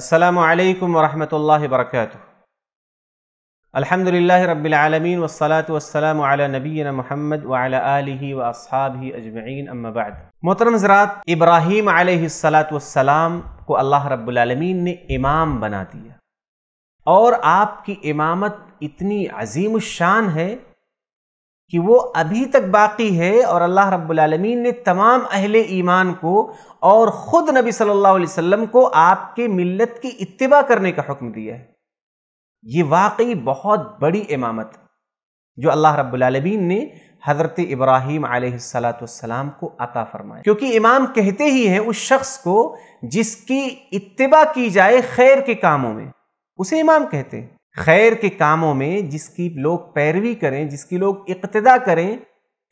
असलकम वरहमल वर्क अलहमदिल्ला रबालमीन वसलात वसलम नबीन महमद वाल व असहाबी अजमैन अम्माबाद मोहतरम ज़रात इब्राहीम आलतम को अल्लाह रब्लमीन ने इमाम बना दिया और आपकी इमामत इतनी अजीम शान है कि वो अभी तक बाकी है और अल्लाह रब्बुल ने तमाम अहले ईमान को और ख़ुद नबी सल्लल्लाहु अलैहि वसल्लम को आपके मिल्लत की इतबा करने का हुक्म दिया है ये वाकई बहुत बड़ी इमामत जो अल्लाह रब्बुल ने हज़रत इब्राहीम आलतम को अता फरमाया क्योंकि इमाम कहते ही हैं उस शख्स को जिसकी इतबा की जाए खैर के कामों में उसे इमाम कहते हैं खैर के कामों में जिसकी लोग पैरवी करें जिसकी लोग इकतदा करें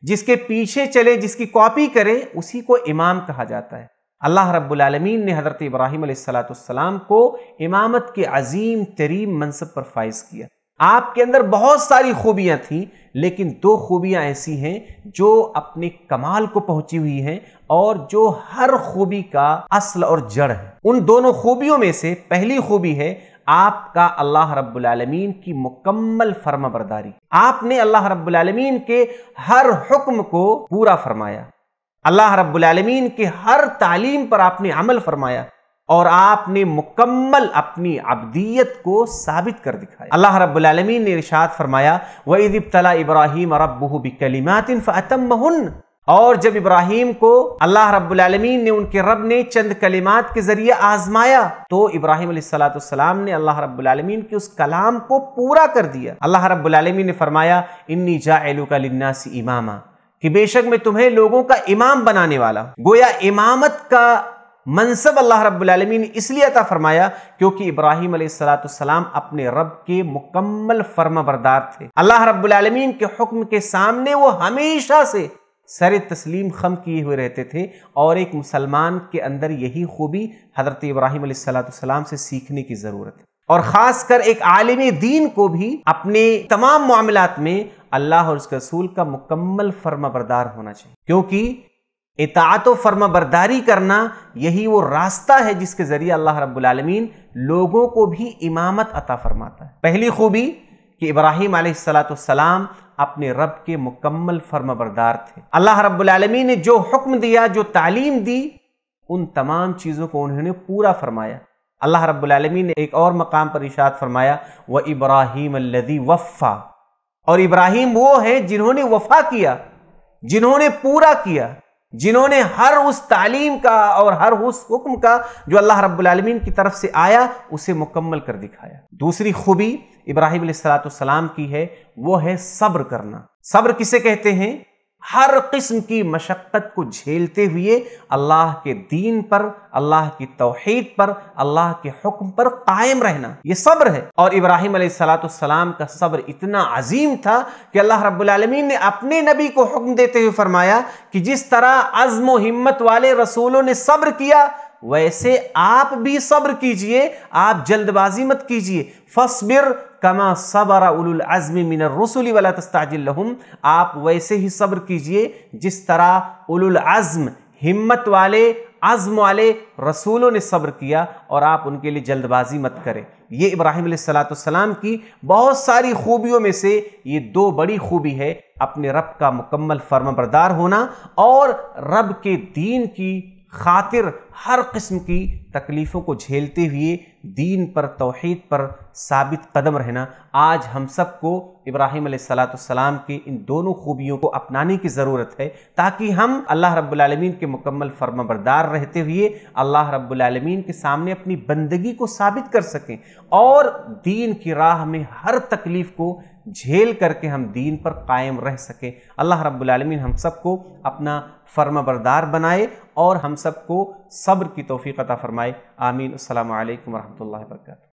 जिसके पीछे चले जिसकी कॉपी करें उसी को इमाम कहा जाता है अल्लाह रब्बुल रबालमीन ने हज़रत इब्राहिम को इमामत के अजीम तरीम मनसब पर फाइज किया आपके अंदर बहुत सारी खूबियाँ थीं लेकिन दो खूबियाँ ऐसी हैं जो अपने कमाल को पहुंची हुई हैं और जो हर खूबी का असल और जड़ है उन दोनों खूबियों में से पहली खूबी है आपका अल्लाह रब्बुल रबालमीन की मुकम्मल फर्मा बरदारी आपने अल्लाह रब्बुल के हर हुक्म को पूरा फरमाया अल्लाह रब्बुल के हर तालीम पर आपने अमल फरमाया और आपने मुकम्मल अपनी अबदियत को साबित कर दिखाया अल्लाह रब्बुल रबालमीन ने इरशाद फरमाया वईदिब इब्तला इब्राहिम रबू बिकलिमातिन फ़तम और जब इब्राहिम को अल्लाह रब्लमीन ने उनके रब ने चंद कलिमात के जरिए आजमाया तो इब्राहिम सलाम ने अल्लाह रब्लमीन के उस कलाम को पूरा कर दिया अल्लाह रब्लमीन ने फरमाया इन्नी जालू का लिन्नासी इमामा कि बेशक मैं तुम्हें लोगों का इमाम बनाने वाला गोया इमामत का मनसब अल्लाह रब्लमी ने इसलिए अता फरमाया क्योंकि इब्राहिम सलाम अपने रब के मुकम्मल फर्मा बरदार थे अल्लाह रबालमीन के हुक्म के सामने वो हमेशा से सर तस्लीम खम किए हुए रहते थे और एक मुसलमान के अंदर यही खूबी हज़रत इब्राहिम सलाम से सीखने की ज़रूरत है और ख़ासकर एक आलिम दीन को भी अपने तमाम मामला में अल्लाह और उसके रसूल का मुकम्मल फर्मा बरदार होना चाहिए क्योंकि इतात फर्मा बरदारी करना यही वो रास्ता है जिसके ज़रिए अल्लाह रबालमीन लोगों को भी इमामत अता फरमाता है पहली खूबी कि इब्राहिम सलाम अपने रब के मुकम्मल फर्मबरदार थे अल्लाह रब्लमी ने जो हुक्म दिया जो तालीम दी उन तमाम चीज़ों को उन्होंने पूरा फरमाया अल्लाह रबालमी ने एक और मकाम पर इशात फरमाया व इब्राहिम लदी वफ़ा और इब्राहिम वो हैं जिन्होंने वफ़ा किया जिन्होंने पूरा किया जिन्होंने हर उस तालीम का और हर उस हुक्म का जो अल्लाह रब्बुलमीन की तरफ से आया उसे मुकम्मल कर दिखाया दूसरी खूबी इब्राहिम सलाम की है वो है सब्र करना सब्र किसे कहते हैं हर किस्म की मशक्क़त को झेलते हुए अल्लाह के दीन पर अल्लाह की तोहहीद पर अल्लाह के हुक्म पर कायम रहना ये सब्र है और इब्राहिम सलाम का सब्र इतना अजीम था कि अल्लाह रबालमीन ने अपने नबी को हुक्म देते हुए फरमाया कि जिस तरह अज़म हिम्मत वाले रसूलों ने सब्र किया वैसे आप भी सब्र कीजिए आप जल्दबाजी मत कीजिए फसबिर कमा सबर उलुल अज़मी मिन रसुल वाला तस्ताजिलहम आप वैसे ही सब्र कीजिए जिस तरह उलुल अज़म हिम्मत वाले आज़म वाले रसूलों ने सब्र किया और आप उनके लिए जल्दबाजी मत करें ये इब्राहिम सलातम की बहुत सारी खूबियों में से ये दो बड़ी खूबी है अपने रब का मुकम्मल फर्मबरदार होना और रब के दीन की खातिर हर किस्म की तकलीफ़ों को झेलते हुए दीन पर तोहद पर साबित कदम रहना आज हम सब को इब्राहिम सलाम के इन दोनों खूबियों को अपनाने की ज़रूरत है ताकि हम अल्लाह रब्लमीन के मुकम्मल फर्मबरदार रहते हुए अल्लाह रब्लमीन के सामने अपनी बंदगी को साबित कर सकें और दीन की राह में हर तकलीफ़ को झेल करके हम दीन पर कायम रह सकें अल्लाह रब्लमीन हम सबको अपना फर्मबरदार बनाए और हम सबको सब्र की तोफ़ी अता फ़रमाए आमीन अल्लाम वरहमल वर्का